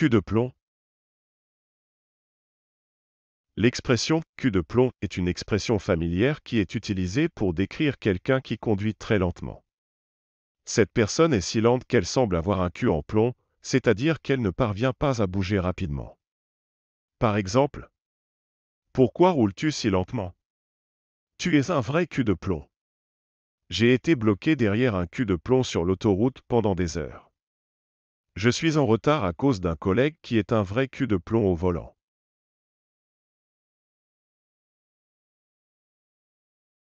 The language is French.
Cul de plomb. L'expression cul de plomb est une expression familière qui est utilisée pour décrire quelqu'un qui conduit très lentement. Cette personne est si lente qu'elle semble avoir un cul en plomb, c'est-à-dire qu'elle ne parvient pas à bouger rapidement. Par exemple, Pourquoi roules-tu si lentement Tu es un vrai cul de plomb. J'ai été bloqué derrière un cul de plomb sur l'autoroute pendant des heures. Je suis en retard à cause d'un collègue qui est un vrai cul de plomb au volant.